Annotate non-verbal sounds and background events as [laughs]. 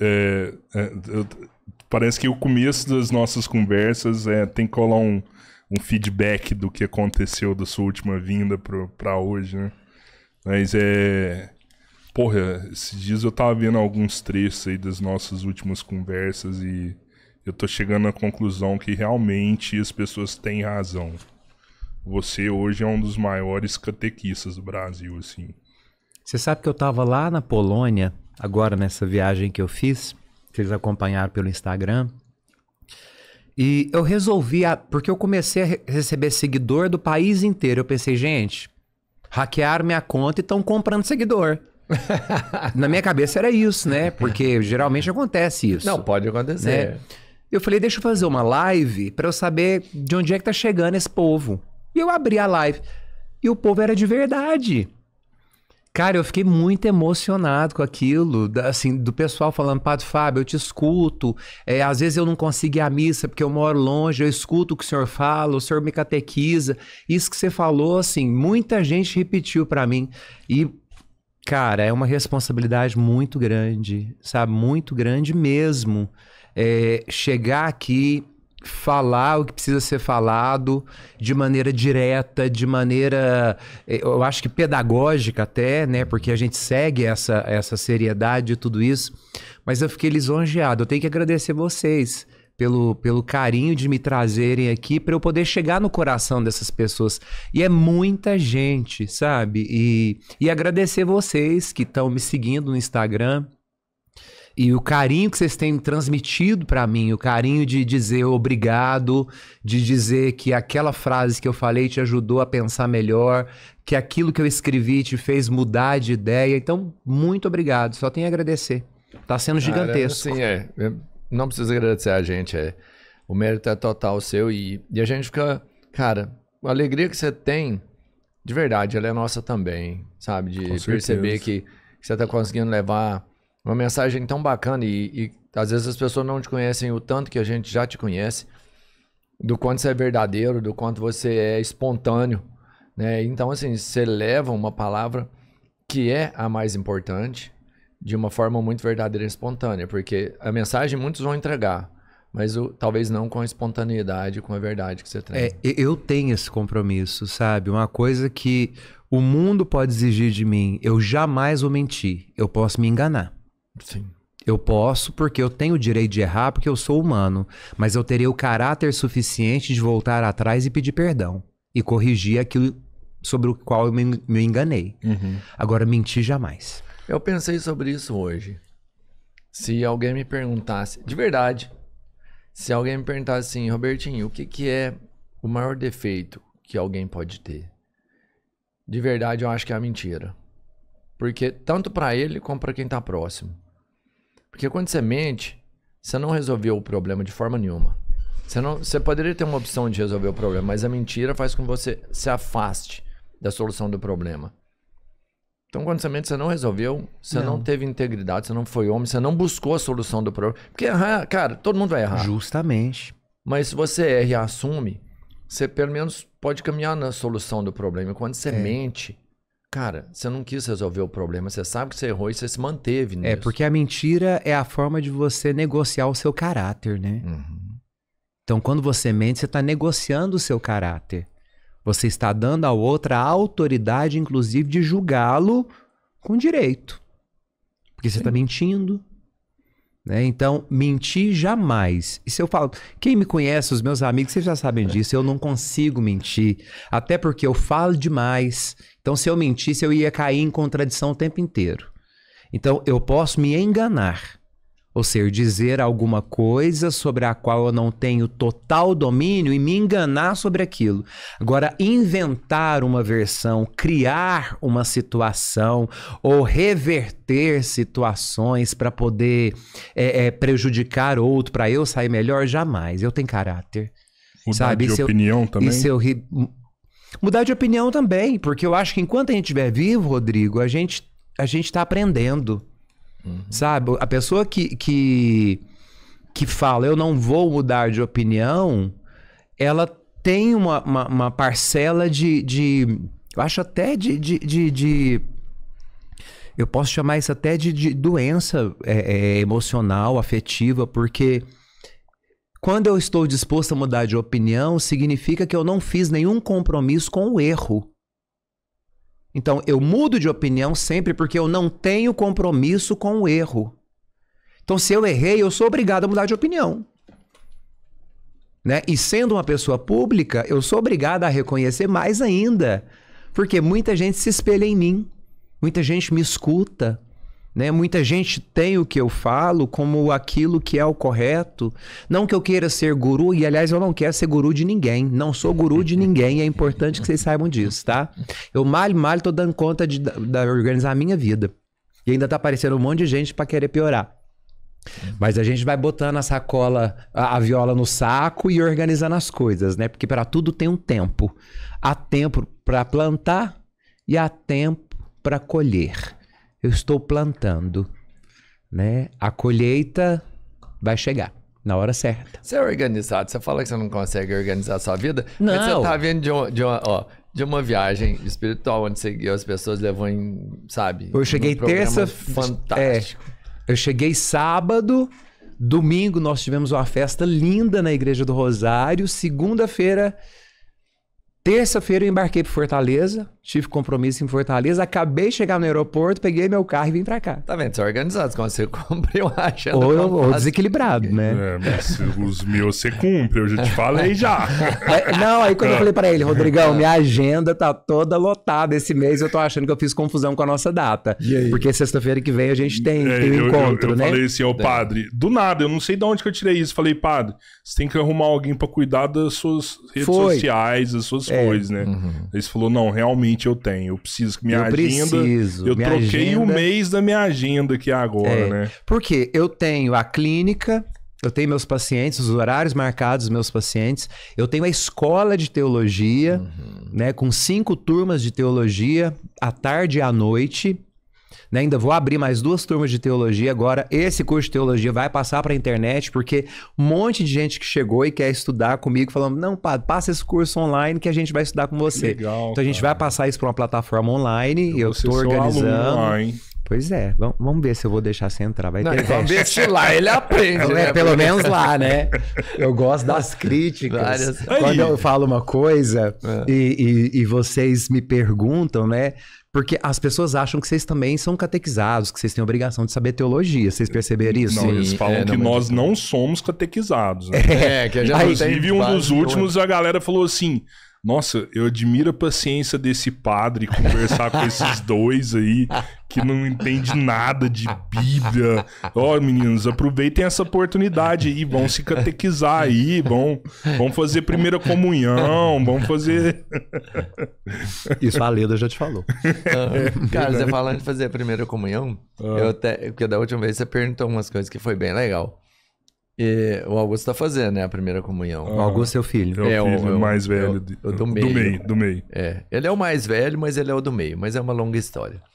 É, é, parece que o começo das nossas conversas é tem que colar um, um feedback do que aconteceu da sua última vinda para hoje, né? Mas é. Porra, esses dias eu tava vendo alguns trechos aí das nossas últimas conversas e eu tô chegando à conclusão que realmente as pessoas têm razão. Você hoje é um dos maiores catequistas do Brasil, assim. Você sabe que eu tava lá na Polônia agora nessa viagem que eu fiz. Vocês acompanharam pelo Instagram. E eu resolvi, a, porque eu comecei a re receber seguidor do país inteiro. Eu pensei, gente, hackearam minha conta e estão comprando seguidor. [laughs] Na minha cabeça era isso, né? Porque geralmente acontece isso. Não, pode acontecer. Né? Eu falei, deixa eu fazer uma live para eu saber de onde é que tá chegando esse povo. E eu abri a live. E o povo era de verdade. Cara, eu fiquei muito emocionado com aquilo, assim, do pessoal falando, Padre Fábio, eu te escuto, é, às vezes eu não consigo ir à missa porque eu moro longe, eu escuto o que o senhor fala, o senhor me catequiza. Isso que você falou, assim, muita gente repetiu para mim. E, cara, é uma responsabilidade muito grande, sabe? Muito grande mesmo. É, chegar aqui falar o que precisa ser falado de maneira direta, de maneira, eh, eu acho que pedagógica até, né? Porque a gente segue essa, essa seriedade e tudo isso. Mas eu fiquei lisonjeado. Eu tenho que agradecer vocês pelo, pelo carinho de me trazerem aqui para eu poder chegar no coração dessas pessoas. E é muita gente, sabe? E, e agradecer vocês que estão me seguindo no Instagram e o carinho que vocês têm transmitido para mim, o carinho de dizer obrigado, de dizer que aquela frase que eu falei te ajudou a pensar melhor, que aquilo que eu escrevi te fez mudar de ideia. Então, muito obrigado. Só tenho a agradecer. Tá sendo gigantesco. Sim, é, é. Não precisa agradecer a gente, é. O mérito é total seu e, e a gente fica, cara, a alegria que você tem, de verdade, ela é nossa também, sabe? De perceber que, que você tá conseguindo levar uma mensagem tão bacana e, e às vezes as pessoas não te conhecem o tanto que a gente já te conhece, do quanto você é verdadeiro, do quanto você é espontâneo. Né? Então, assim, você leva uma palavra que é a mais importante de uma forma muito verdadeira e espontânea, porque a mensagem muitos vão entregar, mas o, talvez não com a espontaneidade, com a verdade que você traz. É, eu tenho esse compromisso, sabe? Uma coisa que o mundo pode exigir de mim, eu jamais vou mentir, eu posso me enganar. Sim. Eu posso porque eu tenho o direito de errar, porque eu sou humano, mas eu teria o caráter suficiente de voltar atrás e pedir perdão e corrigir aquilo sobre o qual eu me, enganei. Uhum. Agora, mentir jamais. Eu pensei sobre isso hoje. Se alguém me perguntasse, de verdade, se alguém me perguntasse assim, Robertinho, o que, que é o maior defeito que alguém pode ter? De verdade, eu acho que é a mentira. Porque tanto para ele como para quem está próximo. Porque quando você mente, você não resolveu o problema de forma nenhuma. Você, não, você poderia ter uma opção de resolver o problema, mas a mentira faz com que você se afaste da solução do problema. Então, quando você mente, você não resolveu, você não. não. teve integridade, você não foi homem, você não buscou a solução do problema. Porque errar, ah, cara, todo mundo vai errar. Justamente. Mas se você erra e assume, você pelo menos pode caminhar na solução do problema. E quando você é. mente, Cara, você não quis resolver o problema, você sabe que você errou e você se manteve é, nisso. É, porque a mentira é a forma de você negociar o seu caráter, né? Uhum. Então, quando você mente, você está negociando o seu caráter. Você está dando ao outro a autoridade, inclusive, de julgá-lo com direito. Porque você está mentindo, né? Então, mentir jamais. E se eu falo, quem me conhece, os meus amigos, vocês já sabem disso, eu não consigo mentir. Até porque eu falo demais. Então, se eu mentisse, eu ia cair em contradição o tempo inteiro. Então, eu posso me enganar ou seja, dizer alguma coisa sobre a qual eu não tenho total domínio e me enganar sobre aquilo. Agora, inventar uma versão, criar uma situação ou reverter situações para poder é, é, prejudicar outro, para eu sair melhor, jamais. Eu tenho caráter. Mudar sabe? de opinião também. E ri... Mudar de opinião também, porque eu acho que enquanto a gente estiver vivo, Rodrigo, a gente a gente está aprendendo. Uhum. Sabe? A pessoa que, que, que fala, eu não vou mudar de opinião, ela tem uma, uma, uma parcela de, de. Eu acho até de, de, de, de eu posso chamar isso até de, de doença é, é, emocional, afetiva, porque quando eu estou disposto a mudar de opinião, significa que eu não fiz nenhum compromisso com o erro. Então eu mudo de opinião sempre porque eu não tenho compromisso com o erro. Então se eu errei, eu sou obrigado a mudar de opinião. Né? E sendo uma pessoa pública, eu sou obrigado a reconhecer mais ainda, porque muita gente se espelha em mim, muita gente me escuta, né? Muita gente tem o que eu falo como aquilo que é o correto. Não que eu queira ser guru, e aliás, eu não quero ser guru de ninguém. Não sou guru de ninguém, é importante que vocês saibam disso, tá? Eu malho, malho, tô dando conta de, de organizar a minha vida. E ainda tá aparecendo um monte de gente para querer piorar. Mas a gente vai botando a sacola, a, a, viola no saco e organizando as coisas, né? Porque para tudo tem um tempo. Há tempo para plantar e há tempo para colher eu estou plantando, né? A colheita vai chegar na hora certa. Você é organizado, você fala que você não consegue organizar a sua vida, não. mas você tá vindo de, uma, de uma, ó, de uma viagem espiritual onde você, as pessoas levou em, sabe? Eu cheguei terça, fantástico. É, eu cheguei sábado, domingo nós tivemos uma festa linda na igreja do Rosário, segunda-feira Terça-feira eu embarquei para Fortaleza, tive compromisso em Fortaleza, acabei de chegar no aeroporto, peguei meu carro e vim para cá. Tá vendo? Você é organizado, quando você [laughs] cumpre, eu acho. Ou, eu, ou desequilibrado, né? É, mas os meus você cumpre, eu já te falei já. É, não, aí quando eu é. falei para ele, Rodrigão, é. minha agenda tá toda lotada esse mês, eu tô achando que eu fiz confusão com a nossa data. Porque sexta-feira que vem a gente tem, é, tem um eu, encontro, eu, eu né? Eu falei assim, ó, é. padre, do nada, eu não sei de onde que eu tirei isso. Falei, padre, você tem que arrumar alguém para cuidar das suas redes Foi. sociais, das suas é. né? Uhum. Eles falou, não, realmente eu tenho, eu preciso que minha eu agenda. Preciso. Eu minha troquei agenda... o mês da minha agenda aqui agora, é. né? Porque eu tenho a clínica, eu tenho meus pacientes, os horários marcados dos meus pacientes. Eu tenho a escola de teologia, uhum. né, com cinco turmas de teologia à tarde e à noite. Né? Ainda vou abrir mais duas turmas de teologia agora. Esse curso de teologia vai passar para a internet, porque um monte de gente que chegou e quer estudar comigo, falando: não, padre, passa esse curso online que a gente vai estudar com você. Legal, então a gente cara. vai passar isso para uma plataforma online. Eu estou organizando. Aluno, Pois é, vamos ver se eu vou deixar você entrar. Vai ter então Vamos ver se lá ele aprende. Então, né? É, pelo menos lá, né? [laughs] Eu gosto das críticas. Quando eu falo uma coisa é. e, e, e vocês me perguntam, né? Porque as pessoas acham que vocês também são catequizados, que vocês têm obrigação de saber teologia. Vocês perceberam isso? Não, eles falam é, que não nós então. não somos catequizados. Né? É, que a gente Inclusive, um dos últimos, a galera falou assim: nossa, eu admiro a paciência desse padre conversar com esses [laughs] dois aí que não entende nada de Bíblia. Ó, oh, meninos, aproveitem essa oportunidade e vão se catequizar aí, vão, vão fazer primeira comunhão, vão fazer. [laughs] Isso a Leda já te falou. [laughs] É, é, Cara, você falando de fazer a primeira comunhão, ah. eu até, porque da última vez você perguntou umas coisas que foi bem legal. E o Augusto está fazendo, né? A primeira comunhão. Ah, o Augusto é o filho. É o, é filho é o mais velho. É o, do, do meio. Do meio, do meio. É. Ele é o mais velho, mas ele é o do meio. Mas é uma longa história.